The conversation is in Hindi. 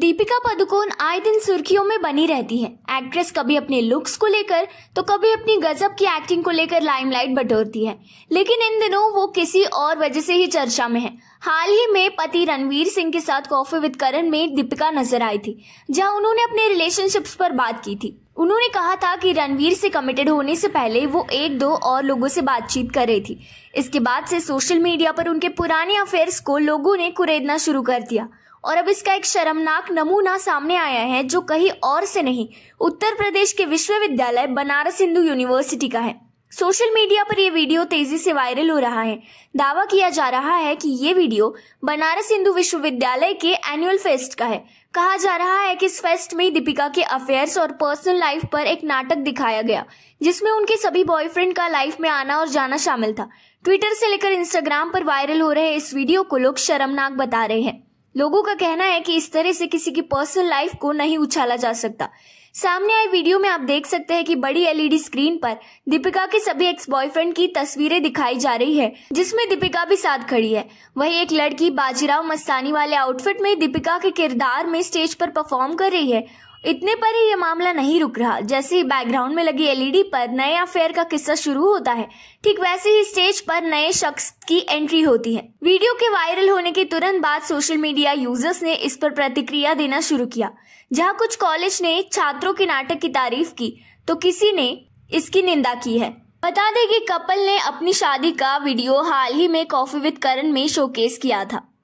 दीपिका पादुकोण आए दिन सुर्खियों में बनी रहती हैं। एक्ट्रेस कभी अपने लुक्स को लेकर तो कभी अपनी गजब की एक्टिंग को लेकर लाइमलाइट बटोरती है लेकिन इन दिनों वो किसी और वजह से ही चर्चा में है हाल ही में पति रणवीर सिंह के साथ कॉफी विद करण में दीपिका नजर आई थी जहां उन्होंने अपने रिलेशनशिप्स पर बात की थी उन्होंने कहा था कि रणवीर से कमिटेड होने से पहले वो एक दो और लोगों से बातचीत कर रही थी इसके बाद से सोशल मीडिया पर उनके पुराने अफेयर्स को लोगों ने कुरेदना शुरू कर दिया और अब इसका एक शर्मनाक नमूना सामने आया है जो कहीं और से नहीं उत्तर प्रदेश के विश्वविद्यालय बनारस हिंदू यूनिवर्सिटी का है सोशल मीडिया पर यह वीडियो तेजी से वायरल हो रहा है दावा किया जा रहा है कि ये वीडियो बनारस हिंदू विश्वविद्यालय के एनुअल फेस्ट का है कहा जा रहा है कि इस फेस्ट में दीपिका के अफेयर्स और पर्सनल लाइफ पर एक नाटक दिखाया गया जिसमें उनके सभी बॉयफ्रेंड का लाइफ में आना और जाना शामिल था ट्विटर से लेकर इंस्टाग्राम पर वायरल हो रहे इस वीडियो को लोग शर्मनाक बता रहे हैं लोगों का कहना है कि इस तरह से किसी की पर्सनल लाइफ को नहीं उछाला जा सकता सामने आए वीडियो में आप देख सकते हैं कि बड़ी एलईडी स्क्रीन e पर दीपिका के सभी एक्स बॉयफ्रेंड की तस्वीरें दिखाई जा रही है जिसमें दीपिका भी साथ खड़ी है वहीं एक लड़की बाजीराव मस्तानी वाले आउटफिट में दीपिका के किरदार में स्टेज पर परफॉर्म कर रही है इतने पर ही यह मामला नहीं रुक रहा जैसे ही बैकग्राउंड में लगी एलईडी e पर नए अफेयर का किस्सा शुरू होता है ठीक वैसे ही स्टेज पर नए शख्स की एंट्री होती है वीडियो के वायरल होने के तुरंत बाद सोशल मीडिया यूजर्स ने इस पर प्रतिक्रिया देना शुरू किया जहाँ कुछ कॉलेज ने छात्रों के नाटक की तारीफ की तो किसी ने इसकी निंदा की है बता दें कि कपल ने अपनी शादी का वीडियो हाल ही में कॉफी विद करण में शोकेस किया था